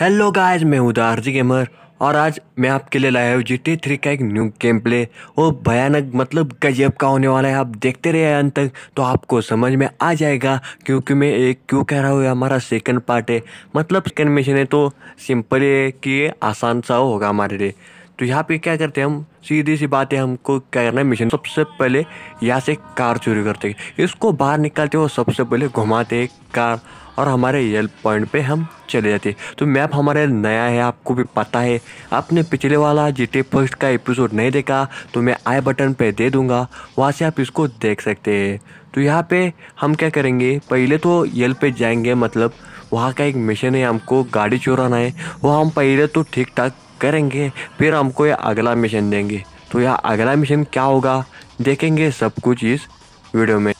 hello guys मैं हूँ दारजी gamer और आज मैं आपके लिए लाया हूँ जी टी थ्री का एक न्यू गेम प्ले वो भयानक मतलब गजब का होने वाला है आप देखते रहे अंत तक तो आपको समझ में आ जाएगा क्योंकि मैं एक क्यों कह रहा हूँ हमारा सेकंड पार्ट है मतलब सेकंड मिशन है तो सिंपल है कि आसान सा होगा हमारे लिए तो यहाँ पे क्या करते हैं हम सीधी सी बात है हमको क्या करना है मिशन सबसे पहले यहाँ से कार चोरी करते हैं इसको बाहर निकालते हैं और सबसे पहले घुमाते हैं कार और हमारे येल पॉइंट पे हम चले जाते हैं तो मैप हमारे नया है आपको भी पता है आपने पिछले वाला जी टी फर्स्ट का एपिसोड नहीं देखा तो मैं आई बटन पे दे दूंगा वहाँ से आप इसको देख सकते हैं तो यहाँ पे हम क्या करेंगे पहले तो येल पे जाएंगे मतलब वहाँ का एक मिशन है हमको गाड़ी चोराना है वो हम पहले तो ठीक ठाक करेंगे फिर हमको ये अगला मिशन देंगे तो यह अगला मिशन क्या होगा देखेंगे सब कुछ इस वीडियो में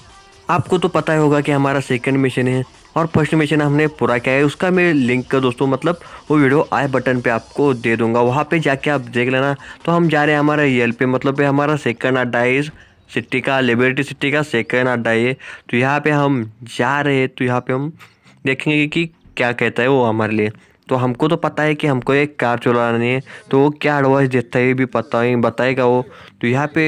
आपको तो पता ही होगा कि हमारा सेकंड मिशन है और फर्स्ट मिशन हमने पूरा किया है उसका मैं लिंक का दोस्तों मतलब वो वीडियो आई बटन पे आपको दे दूंगा वहाँ पे जाके आप देख लेना तो हम जा रहे हैं हमारा रियल पे मतलब है हमारा सेकंड अड्डा है इस सिटी का लिबर्टी सिटी का सेकंड अड्डा है तो यहाँ पे हम जा रहे हैं तो यहाँ पे हम देखेंगे कि क्या कहता है वो हमारे लिए तो हमको तो पता है कि हमको एक कार चलानी है तो वो क्या एडवाइस देता है ये भी पता है बताएगा वो तो यहाँ पे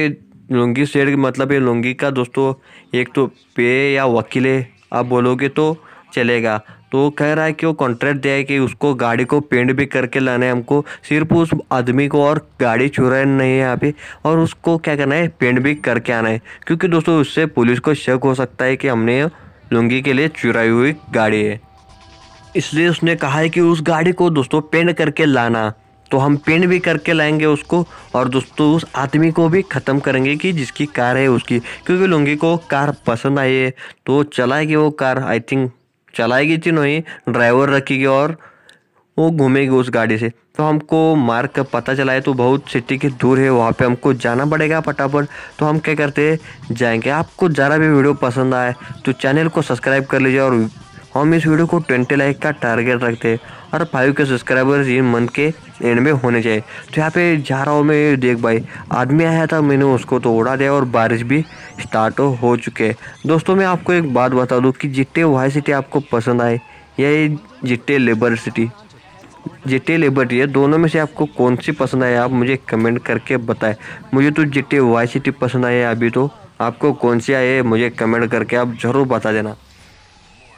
लुंगी शेड मतलब ये लुंगी का दोस्तों एक तो पे या वकील है आप बोलोगे तो चलेगा तो कह रहा है कि वो कॉन्ट्रैक्ट दिया है कि उसको गाड़ी को पेंट भी करके लाना है हमको सिर्फ उस आदमी को और गाड़ी चुराना नहीं है यहाँ पे और उसको क्या करना है पेंट भी करके आना है क्योंकि दोस्तों उससे पुलिस को शक हो सकता है कि हमने लुंगी के लिए चुराई हुई गाड़ी है इसलिए उसने कहा है कि उस गाड़ी को दोस्तों पेंट करके लाना तो हम पेंट भी करके लाएंगे उसको और दोस्तों उस आदमी को भी ख़त्म करेंगे कि जिसकी कार है उसकी क्योंकि लुंगी को कार पसंद आई है तो चलाएगी वो कार आई थिंक चलाएगी तीनों ही ड्राइवर रखेगी और वो घूमेगी उस गाड़ी से तो हमको मार्ग पता चला है तो बहुत सिटी के दूर है वहाँ पे हमको जाना पड़ेगा फटाफट तो हम क्या करते जाएंगे आपको ज़रा भी वीडियो पसंद आए तो चैनल को सब्सक्राइब कर लीजिए और हम इस वीडियो को ट्वेंटी लाइक का टारगेट रखते हैं और फाइव के सब्सक्राइबर्स ये मंथ के एंड में होने चाहिए तो यहाँ पे जा रहा हूँ मैं देख भाई आदमी आया था मैंने उसको तो उड़ा दिया और बारिश भी स्टार्ट हो चुके हैं दोस्तों मैं आपको एक बात बता दूँ कि जिट्टे वाई सिटी आपको पसंद आए या जिट्टे लेबर सिटी जिटे लेबर ये दोनों में से आपको कौन सी पसंद आए आप मुझे कमेंट करके बताएं मुझे तो जिटे वाई सिटी पसंद आई है अभी तो आपको कौन सी आई है मुझे कमेंट करके आप ज़रूर बता देना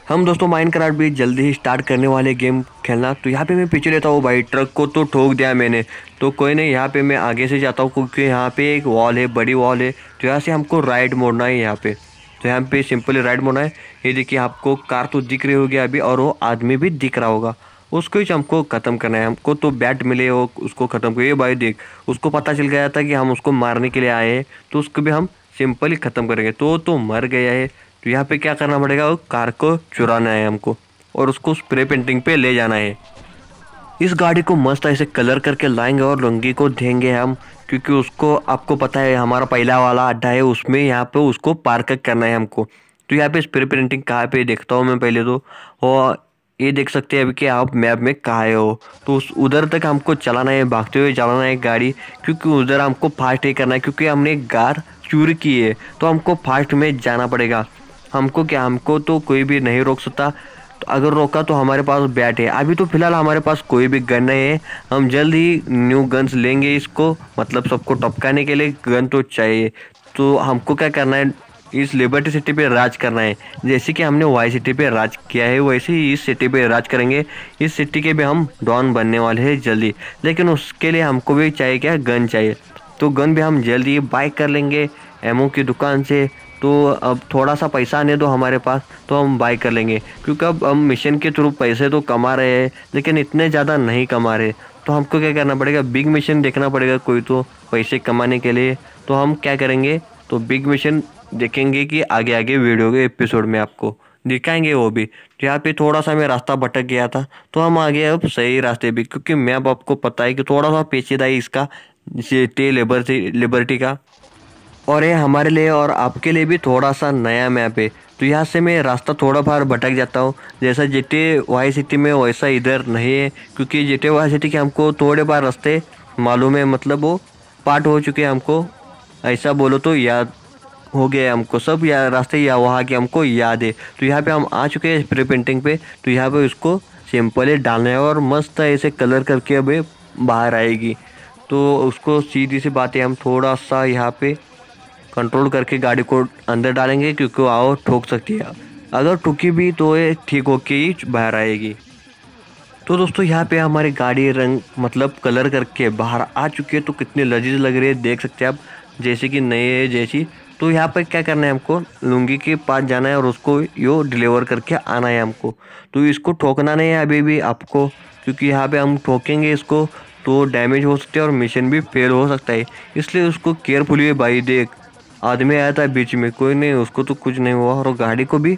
हम दोस्तों माइंड कराट भी जल्दी ही स्टार्ट करने वाले गेम खेलना तो यहाँ पे मैं पीछे लेता हूँ भाई ट्रक को तो ठोक दिया मैंने तो कोई नहीं यहाँ पे मैं आगे से जाता हूँ क्योंकि यहाँ पे एक वॉल है बड़ी वॉल है तो यहाँ से हमको राइड मोड़ना है यहाँ पे तो यहाँ पे सिंपली राइड मोड़ना है ये देखिए आपको कार तो दिख रही होगी अभी और वो आदमी भी दिख रहा होगा उसको ही हमको ख़त्म करना है हमको तो बैट मिले हो उसको ख़त्म करिए भाई देख उसको पता चल गया था कि हम उसको मारने के लिए आए हैं तो उसको भी हम सिंपली ख़त्म करेंगे तो तो मर गया है तो यहाँ पे क्या करना पड़ेगा वो कार को चुराना है हमको और उसको स्प्रे पेंटिंग पे ले जाना है इस गाड़ी को मस्त ऐसे कलर करके लाएंगे और लुंगी को देंगे हम क्योंकि उसको आपको पता है हमारा पहला वाला अड्डा है उसमें यहाँ पे उसको पार्क करना है हमको तो यहाँ पे स्प्रे पेंटिंग कहाँ पे देखता हूँ मैं पहले तो और ये देख सकते हैं अभी कि आप मैप में कहाँ हो तो उस उधर तक हमको चलाना है भागते हुए चलाना है गाड़ी क्योंकि उधर हमको फास्ट ही करना है क्योंकि हमने कार चूर की है तो हमको फास्ट में जाना पड़ेगा हमको क्या हमको तो कोई भी नहीं रोक सकता तो अगर रोका तो हमारे पास बैट है अभी तो फिलहाल हमारे पास कोई भी गन नहीं है हम जल्द ही न्यू गन्स लेंगे इसको मतलब सबको टपकाने के लिए गन तो चाहिए तो हमको क्या करना है इस लिबर्टी सिटी पे राज करना है जैसे कि हमने वाई सिटी पे राज किया है वैसे ही इस सिटी पे राज करेंगे इस सिटी के भी हम डॉन बनने वाले हैं जल्दी लेकिन उसके लिए हमको भी चाहिए क्या गन चाहिए तो गन भी हम जल्दी बाइक कर लेंगे एमओ की दुकान से तो अब थोड़ा सा पैसा आने दो हमारे पास तो हम बाई कर लेंगे क्योंकि अब हम मिशन के थ्रू पैसे तो कमा रहे हैं लेकिन इतने ज़्यादा नहीं कमा रहे तो हमको क्या करना पड़ेगा बिग मिशन देखना पड़ेगा कोई तो पैसे कमाने के लिए तो हम क्या करेंगे तो बिग मिशन देखेंगे कि आगे आगे वीडियो के एपिसोड में आपको दिखाएंगे वो भी तो यहाँ पे थोड़ा सा मैं रास्ता भटक गया था तो हम आ गए अब सही रास्ते भी क्योंकि मैं अब आपको पता है कि थोड़ा सा पेचीदा है इसका जैसे लेबर लिबर्टी का और ये हमारे लिए और आपके लिए भी थोड़ा सा नया मैप है तो यहाँ से मैं रास्ता थोड़ा बाहर भटक जाता हूँ जैसा जेटे वाई सिटी में वैसा इधर नहीं है क्योंकि जेटे वाई सिटी के हमको थोड़े बार रास्ते मालूम है मतलब वो पार्ट हो चुके हैं हमको ऐसा बोलो तो याद हो गया हमको सब या रास्ते या वहाँ के हमको याद है तो यहाँ पे हम आ चुके हैं स्प्रे पेंटिंग पे तो यहाँ पे उसको सिंपल ही डालना है और मस्त ऐसे कलर करके अभी बाहर आएगी तो उसको सीधी सी बात है हम थोड़ा सा यहाँ पे कंट्रोल करके गाड़ी को अंदर डालेंगे क्योंकि आओ ठोक सकती है अगर ठुकी भी तो ये ठीक होके ही बाहर आएगी तो दोस्तों यहाँ पे हमारी गाड़ी रंग मतलब कलर करके बाहर आ चुकी है तो कितनी लजीज लग रही है देख सकते हैं आप जैसे कि नए है जैसी तो यहाँ पर क्या करना है हमको लुंगी के पास जाना है और उसको यो डिलीवर करके आना है हमको तो इसको ठोकना नहीं है अभी भी आपको क्योंकि यहाँ पे हम ठोकेंगे इसको तो डैमेज हो सकती है और मिशन भी फेल हो सकता है इसलिए उसको केयरफुली भाई देख आदमी आया था बीच में कोई नहीं उसको तो कुछ नहीं हुआ और गाड़ी को भी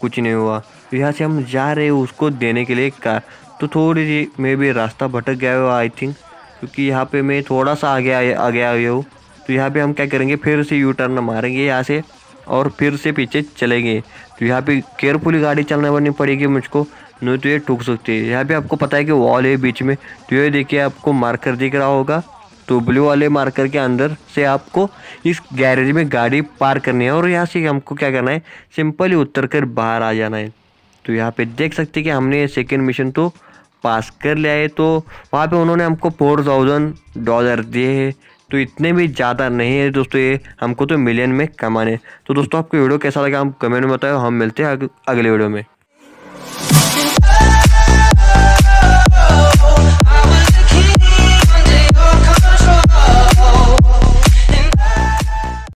कुछ नहीं हुआ यहाँ से हम जा रहे हैं उसको देने के लिए कार तो थोड़ी सी मे भी रास्ता भटक गया हुआ आई थिंक क्योंकि यहाँ पे मैं थोड़ा सा आगे आ गया हूँ तो यहाँ पे हम क्या करेंगे फिर से यू टर्न मारेंगे यहाँ से और फिर से पीछे चलेंगे तो यहाँ पे केयरफुली गाड़ी वाली पड़ेगी मुझको नहीं तो ये टूक सकती है यहाँ पे आपको पता है कि वॉल है बीच में तो ये देखिए आपको मार्कर दिख रहा होगा तो ब्लू वाले मार्कर के अंदर से आपको इस गैरेज में गाड़ी पार करनी है और यहाँ से हमको क्या करना है सिंपली उतर कर बाहर आ जाना है तो यहाँ पे देख सकते हैं कि हमने सेकेंड मिशन तो पास कर लिया है तो वहाँ पे उन्होंने हमको फोर थाउजेंड डॉलर दिए है तो इतने भी ज़्यादा नहीं है दोस्तों ये हमको तो मिलियन में कमाने तो दोस्तों आपको वीडियो कैसा लगा हम कमेंट में बताओ हम मिलते हैं अगले वीडियो में